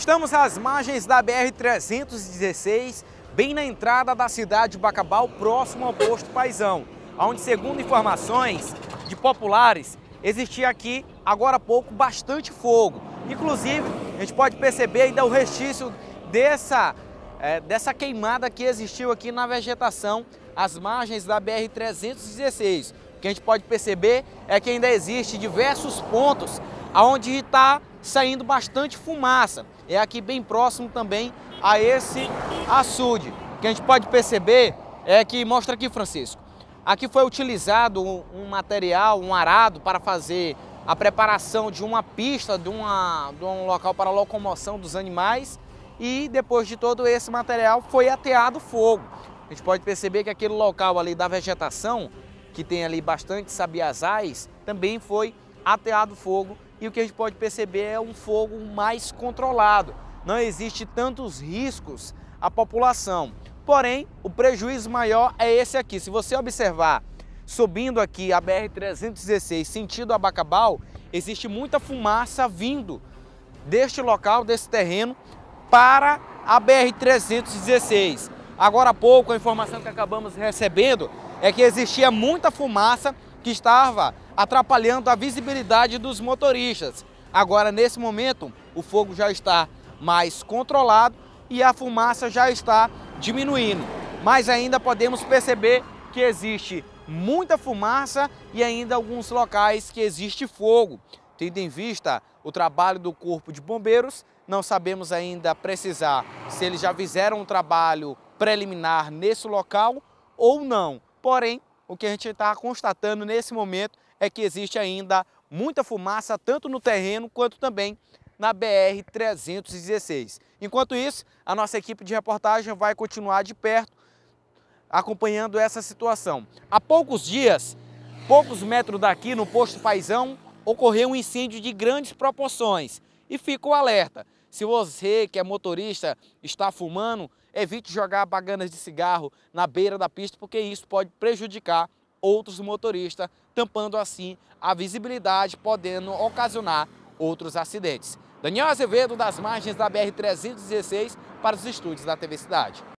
Estamos às margens da BR-316, bem na entrada da cidade de Bacabal, próximo ao posto Paisão, onde, segundo informações de populares, existia aqui, agora há pouco, bastante fogo. Inclusive, a gente pode perceber ainda o restício dessa, é, dessa queimada que existiu aqui na vegetação, às margens da BR-316. O que a gente pode perceber é que ainda existe diversos pontos onde está saindo bastante fumaça. É aqui bem próximo também a esse açude. O que a gente pode perceber é que, mostra aqui Francisco, aqui foi utilizado um material, um arado para fazer a preparação de uma pista, de, uma, de um local para locomoção dos animais e depois de todo esse material foi ateado fogo. A gente pode perceber que aquele local ali da vegetação, que tem ali bastante sabiazais, também foi ateado fogo e o que a gente pode perceber é um fogo mais controlado. Não existe tantos riscos à população. Porém, o prejuízo maior é esse aqui. Se você observar, subindo aqui a BR-316 sentido Abacabal, existe muita fumaça vindo deste local, desse terreno, para a BR-316. Agora há pouco, a informação que acabamos recebendo é que existia muita fumaça que estava atrapalhando a visibilidade dos motoristas. Agora, nesse momento, o fogo já está mais controlado e a fumaça já está diminuindo. Mas ainda podemos perceber que existe muita fumaça e ainda alguns locais que existe fogo. Tendo em vista o trabalho do Corpo de Bombeiros, não sabemos ainda precisar se eles já fizeram um trabalho preliminar nesse local ou não. Porém, o que a gente está constatando nesse momento é que existe ainda muita fumaça, tanto no terreno quanto também na BR-316. Enquanto isso, a nossa equipe de reportagem vai continuar de perto acompanhando essa situação. Há poucos dias, poucos metros daqui, no posto Paisão, ocorreu um incêndio de grandes proporções. E ficou alerta. Se você, que é motorista, está fumando, evite jogar baganas de cigarro na beira da pista, porque isso pode prejudicar outros motoristas, tampando assim a visibilidade, podendo ocasionar outros acidentes. Daniel Azevedo, das margens da BR-316, para os estúdios da TV Cidade.